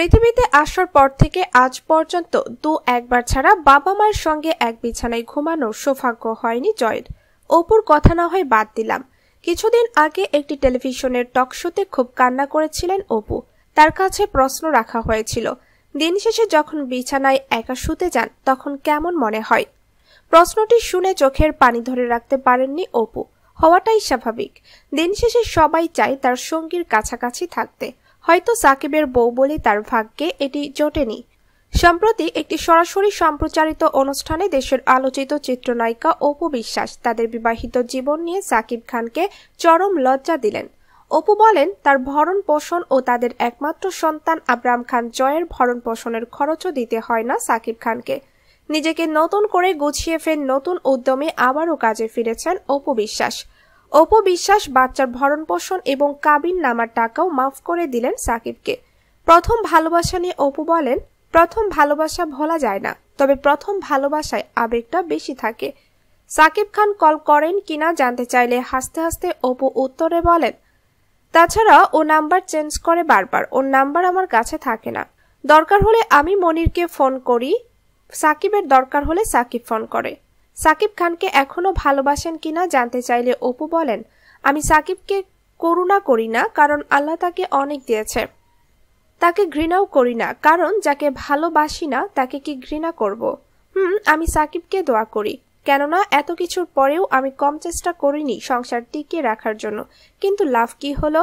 পৃথিবীতে আসার পর থেকে আজ পর্যন্ত দু একবার ছাড়া বাবা মায়ের সঙ্গে এক বিছানায় ঘুমানোর সৌভাগ্য হয়নি জয়ের অপুর কথা না হয় বাদ দিলাম কিছুদিন আগে একটি টেলিভিশনের টক শোতে খুব কান্না করেছিলেন অপু তার কাছে প্রশ্ন রাখা হয়েছিল দিন শেষে যখন বিছানায় একা শুতে যান তখন কেমন মনে হয় প্রশ্নটি শুনে চোখের পানি ধরে রাখতে পারেননি অপু হওয়াটাই স্বাভাবিক দিন শেষে সবাই চায় তার সঙ্গীর কাছাকাছি থাকতে হয়তো সাকিবের বউ বলে তার ভাগ্যে এটি জোটেনি সম্প্রতি একটি সরাসরি সম্প্রচারিত অনুষ্ঠানে দেশের আলোচিত চিত্রনায়িকা অপু বিশ্বাস তাদের বিবাহিত জীবন নিয়ে সাকিব খানকে চরম লজ্জা দিলেন অপু বলেন তার ভরণ পোষণ ও তাদের একমাত্র সন্তান আব্রাম খান জয়ের ভরণ পোষণের খরচও দিতে হয় না সাকিব খানকে নিজেকে নতুন করে গুছিয়ে ফের নতুন উদ্যমে আবারও কাজে ফিরেছেন অপু বিশ্বাস অপু বিশ্বাস বাচ্চার ভরণ পোষণ এবং কাবিন নামার টাকাও মাফ করে দিলেন সাকিবকে প্রথম ভালোবাসা নিয়ে অপু বলেন প্রথম ভালোবাসা ভোলা যায় না তবে প্রথম ভালোবাসায় আবেগটা বেশি থাকে সাকিব খান কল করেন কিনা জানতে চাইলে হাসতে হাসতে অপু উত্তরে বলেন তাছাড়া ও নাম্বার চেঞ্জ করে বারবার ওর নাম্বার আমার কাছে থাকে না দরকার হলে আমি মনিরকে ফোন করি সাকিবের দরকার হলে সাকিব ফোন করে সাকিব খানকে এখনও ভালোবাসেন কিনা জানতে চাইলে অপু বলেন আমি সাকিবকে করুণা করি না কারণ আল্লাহ তাকে অনেক দিয়েছে তাকে ঘৃণাও করি না কারণ যাকে ভালোবাসি না তাকে কি ঘৃণা করব। হুম আমি সাকিবকে দোয়া করি কেননা এত কিছুর পরেও আমি কম চেষ্টা করিনি সংসার টিকিয়ে রাখার জন্য কিন্তু লাভ কি হলো